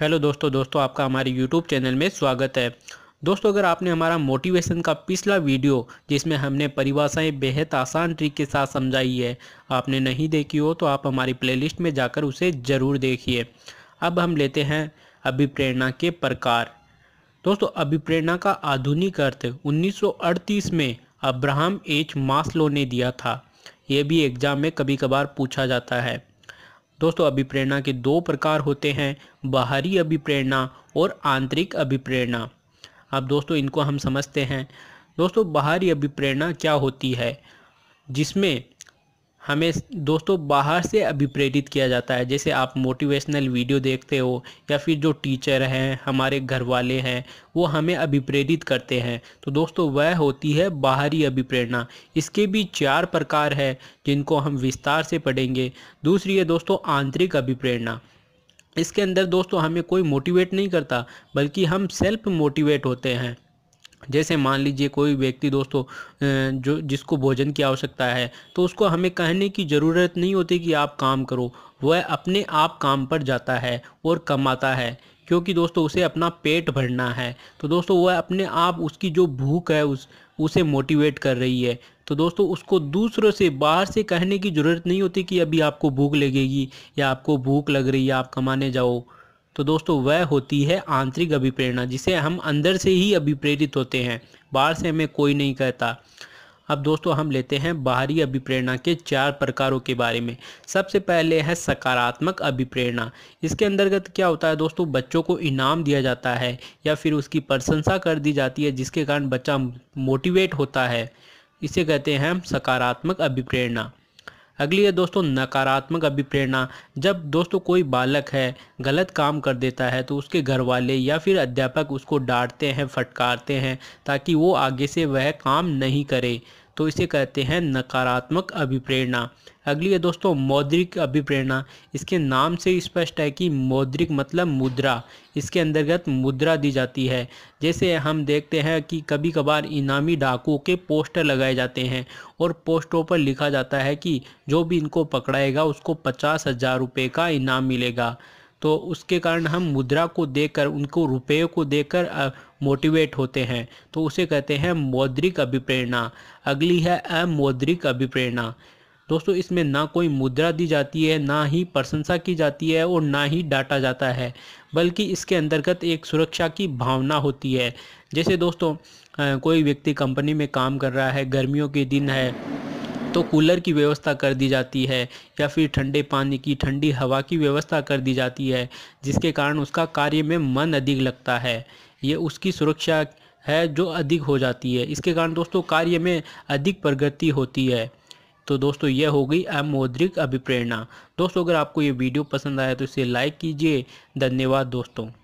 hello दोस्तों दोस्तों आपका हमारे यूट्यूब चैनल में स्वागत है दोस्तों अगर आपने हमारा मोटिवेशन का पिछला वीडियो जिसमें हमने परिभाषाएं बेहद आसान ट्रिक के साथ समझाई है आपने नहीं देखी हो तो आप हमारी प्लेलिस्ट में जाकर उसे ज़रूर देखिए अब हम लेते हैं अभिप्रेरणा के प्रकार दोस्तों अभिप्रेरणा का आधुनिक अर्थ उन्नीस में अब्राहम एच मास्लो ने दिया था यह भी एग्जाम में कभी कभार पूछा जाता है दोस्तों अभिप्रेरणा के दो प्रकार होते हैं बाहरी अभिप्रेरणा और आंतरिक अभिप्रेरणा अब दोस्तों इनको हम समझते हैं दोस्तों बाहरी अभिप्रेरणा क्या होती है जिसमें हमें दोस्तों बाहर से अभिप्रेरित किया जाता है जैसे आप मोटिवेशनल वीडियो देखते हो या फिर जो टीचर हैं हमारे घर वाले हैं वो हमें अभिप्रेरित करते हैं तो दोस्तों वह होती है बाहरी अभिप्रेरणा इसके भी चार प्रकार है जिनको हम विस्तार से पढ़ेंगे दूसरी है दोस्तों आंतरिक अभिप्रेरणा इसके अंदर दोस्तों हमें कोई मोटिवेट नहीं करता बल्कि हम सेल्फ मोटिवेट होते हैं जैसे मान लीजिए कोई व्यक्ति दोस्तों जो जिसको भोजन की आवश्यकता है तो उसको हमें कहने की ज़रूरत नहीं होती कि आप काम करो वह अपने आप काम पर जाता है और कमाता है क्योंकि दोस्तों उसे अपना पेट भरना है तो दोस्तों वह अपने आप उसकी जो भूख है उस उसे मोटिवेट कर रही है तो दोस्तों उसको दूसरों से बाहर से कहने की ज़रूरत नहीं होती कि अभी आपको भूख लगेगी या आपको भूख लग रही है आप कमाने जाओ तो दोस्तों वह होती है आंतरिक अभिप्रेरणा जिसे हम अंदर से ही अभिप्रेरित होते हैं बाहर से हमें कोई नहीं कहता अब दोस्तों हम लेते हैं बाहरी अभिप्रेरणा के चार प्रकारों के बारे में सबसे पहले है सकारात्मक अभिप्रेरणा इसके अंतर्गत क्या होता है दोस्तों बच्चों को इनाम दिया जाता है या फिर उसकी प्रशंसा कर दी जाती है जिसके कारण बच्चा मोटिवेट होता है इसे कहते हैं हम सकारात्मक अभिप्रेरणा अगली है दोस्तों नकारात्मक अभिप्रेरणा जब दोस्तों कोई बालक है गलत काम कर देता है तो उसके घर वाले या फिर अध्यापक उसको डांटते हैं फटकारते हैं ताकि वो आगे से वह काम नहीं करे तो इसे कहते हैं नकारात्मक अभिप्रेरणा अगली है दोस्तों मौद्रिक अभिप्रेरणा इसके नाम से स्पष्ट है कि मौद्रिक मतलब मुद्रा इसके अंतर्गत मुद्रा दी जाती है जैसे हम देखते हैं कि कभी कभार इनामी डाकू के पोस्टर लगाए जाते हैं और पोस्टों पर लिखा जाता है कि जो भी इनको पकड़ाएगा उसको पचास हज़ार रुपये का इनाम मिलेगा तो उसके कारण हम मुद्रा को देकर उनको रुपये को देकर मोटिवेट होते हैं तो उसे कहते हैं मौद्रिक अभिप्रेरणा अगली है अमौद्रिक अभिप्रेरणा दोस्तों इसमें ना कोई मुद्रा दी जाती है ना ही प्रशंसा की जाती है और ना ही डाटा जाता है बल्कि इसके अंतर्गत एक सुरक्षा की भावना होती है जैसे दोस्तों कोई व्यक्ति कंपनी में काम कर रहा है गर्मियों के दिन है तो कूलर की व्यवस्था कर दी जाती है या फिर ठंडे पानी की ठंडी हवा की व्यवस्था कर दी जाती है जिसके कारण उसका कार्य में मन अधिक लगता है ये उसकी सुरक्षा है जो अधिक हो जाती है इसके कारण दोस्तों कार्य में अधिक प्रगति होती है तो दोस्तों यह हो गई अमौद्रिक अभिप्रेरणा दोस्तों अगर आपको ये वीडियो पसंद आया तो इसे लाइक कीजिए धन्यवाद दोस्तों